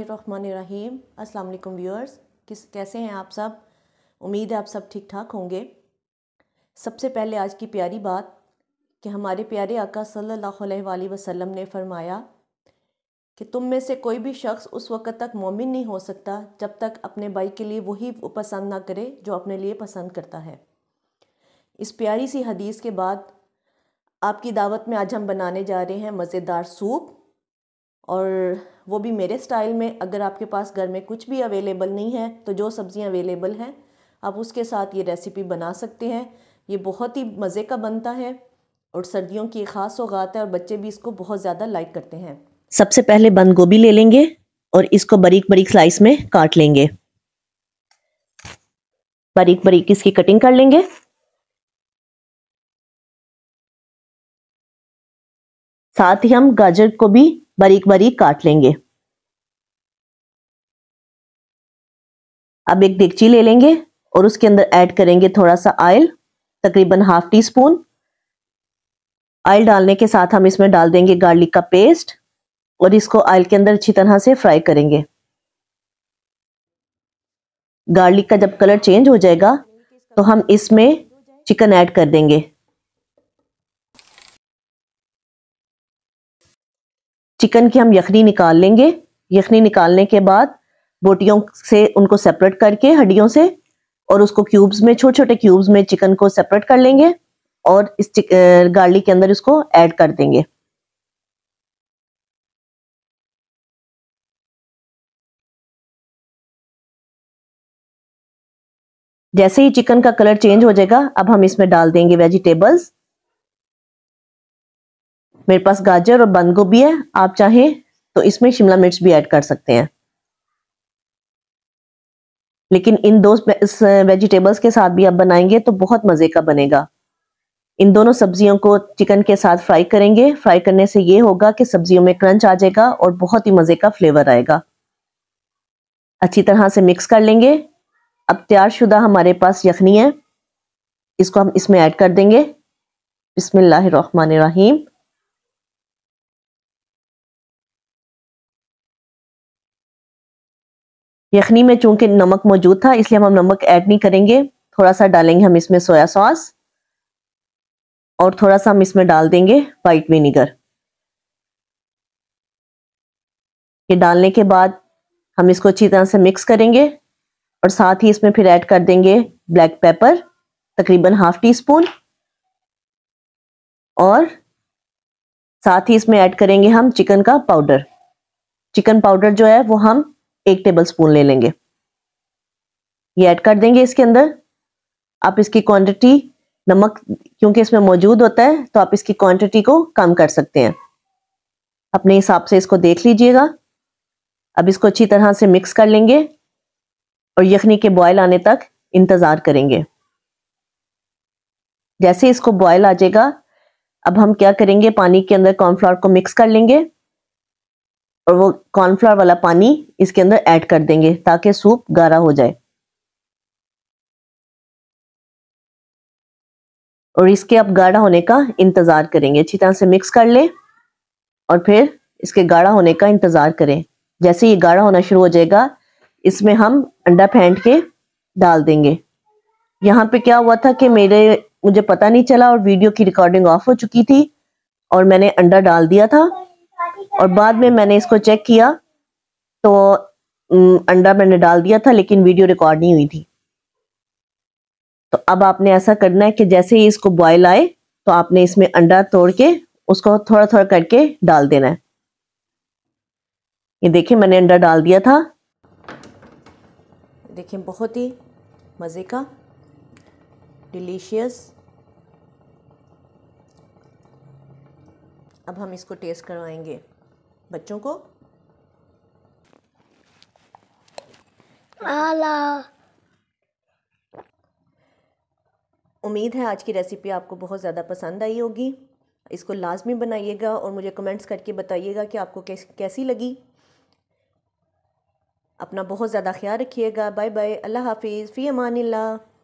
रहीम अस्सलाम वालेकुम व्यूअर्स किस कैसे हैं आप सब उम्मीद है आप सब ठीक ठाक होंगे सबसे पहले आज की प्यारी बात कि हमारे प्यारे आका सल्लल्लाहु अलैहि वसल्लम ने फरमाया कि तुम में से कोई भी शख्स उस वक़्त तक मोमिन नहीं हो सकता जब तक अपने भाई के लिए वही वो पसंद ना करे जो अपने लिए पसंद करता है इस प्यारी सी हदीस के बाद आपकी दावत में आज हम बनाने जा रहे हैं मज़ेदार सूप और वो भी मेरे स्टाइल में अगर आपके पास घर में कुछ भी अवेलेबल नहीं है तो जो सब्ज़ियाँ अवेलेबल हैं आप उसके साथ ये रेसिपी बना सकते हैं ये बहुत ही मज़े का बनता है और सर्दियों की ख़ास सौगात है और बच्चे भी इसको बहुत ज़्यादा लाइक करते हैं सबसे पहले बंद गोभी ले लेंगे और इसको बारीक बारीक स्लाइस में काट लेंगे बारीक बारीक इसकी कटिंग कर लेंगे साथ ही हम गाजर को भी बारीक बारीक काट लेंगे अब एक डेगची ले लेंगे और उसके अंदर ऐड करेंगे थोड़ा सा ऑयल तकरीबन हाफ टी स्पून ऑयल डालने के साथ हम इसमें डाल देंगे गार्लिक का पेस्ट और इसको ऑयल के अंदर अच्छी तरह से फ्राई करेंगे गार्लिक का जब कलर चेंज हो जाएगा तो हम इसमें चिकन ऐड कर देंगे चिकन की हम यखनी निकाल लेंगे यखनी निकालने के बाद बोटियों से उनको सेपरेट करके हड्डियों से और उसको क्यूब्स में छोटे छोटे क्यूब्स में चिकन को सेपरेट कर लेंगे और इस गार्लिक के अंदर इसको ऐड कर देंगे जैसे ही चिकन का कलर चेंज हो जाएगा अब हम इसमें डाल देंगे वेजिटेबल्स मेरे पास गाजर और बंद गोभी है आप चाहें तो इसमें शिमला मिर्च भी ऐड कर सकते हैं लेकिन इन दो वेजिटेबल्स के साथ भी आप बनाएंगे तो बहुत मज़े का बनेगा इन दोनों सब्जियों को चिकन के साथ फ्राई करेंगे फ्राई करने से ये होगा कि सब्जियों में क्रंच आ जाएगा और बहुत ही मज़े का फ्लेवर आएगा अच्छी तरह से मिक्स कर लेंगे अब शुदा हमारे पास यखनी है इसको हम इसमें ऐड कर देंगे बिसमीम यखनी में चूंकि नमक मौजूद था इसलिए हम नमक ऐड नहीं करेंगे थोड़ा सा डालेंगे हम इसमें सोया सॉस और थोड़ा सा हम इसमें डाल देंगे वाइट विनीगर ये डालने के बाद हम इसको अच्छी तरह से मिक्स करेंगे और साथ ही इसमें फिर ऐड कर देंगे ब्लैक पेपर तकरीबन हाफ टी स्पून और साथ ही इसमें ऐड करेंगे हम चिकन का पाउडर चिकन पाउडर जो है वो हम एक टेबल स्पून ले लेंगे ये ऐड कर देंगे इसके अंदर आप इसकी क्वांटिटी नमक क्योंकि इसमें मौजूद होता है तो आप इसकी क्वांटिटी को कम कर सकते हैं अपने हिसाब से इसको देख लीजिएगा अब इसको अच्छी तरह से मिक्स कर लेंगे और यखनी के बॉयल आने तक इंतज़ार करेंगे जैसे इसको बॉयल आ जाएगा अब हम क्या करेंगे पानी के अंदर कॉर्नफ्लावर को मिक्स कर लेंगे और वो कॉर्नफ्लावर वाला पानी इसके अंदर ऐड कर देंगे ताकि सूप गाढ़ा हो जाए और इसके अब गाढ़ा होने का इंतज़ार करेंगे अच्छी तरह से मिक्स कर लें और फिर इसके गाढ़ा होने का इंतज़ार करें जैसे ये गाढ़ा होना शुरू हो जाएगा इसमें हम अंडा फेंट के डाल देंगे यहाँ पे क्या हुआ था कि मेरे मुझे पता नहीं चला और वीडियो की रिकॉर्डिंग ऑफ हो चुकी थी और मैंने अंडा डाल दिया था और बाद में मैंने इसको चेक किया तो अंडा मैंने डाल दिया था लेकिन वीडियो रिकॉर्ड नहीं हुई थी तो अब आपने ऐसा करना है कि जैसे ही इसको बॉयल आए तो आपने इसमें अंडा तोड़ के उसको थोड़ा थोड़ा करके डाल देना है ये देखिए मैंने अंडा डाल दिया था देखिए बहुत ही मज़े का डिलीशियस अब हम इसको टेस्ट करवाएंगे बच्चों को आला उम्मीद है आज की रेसिपी आपको बहुत ज़्यादा पसंद आई होगी इसको लाजमी बनाइएगा और मुझे कमेंट्स करके बताइएगा कि आपको कैसी लगी अपना बहुत ज़्यादा ख्याल रखिएगा बाय बाय अल्लाह हाफिज़ फ़ी अमान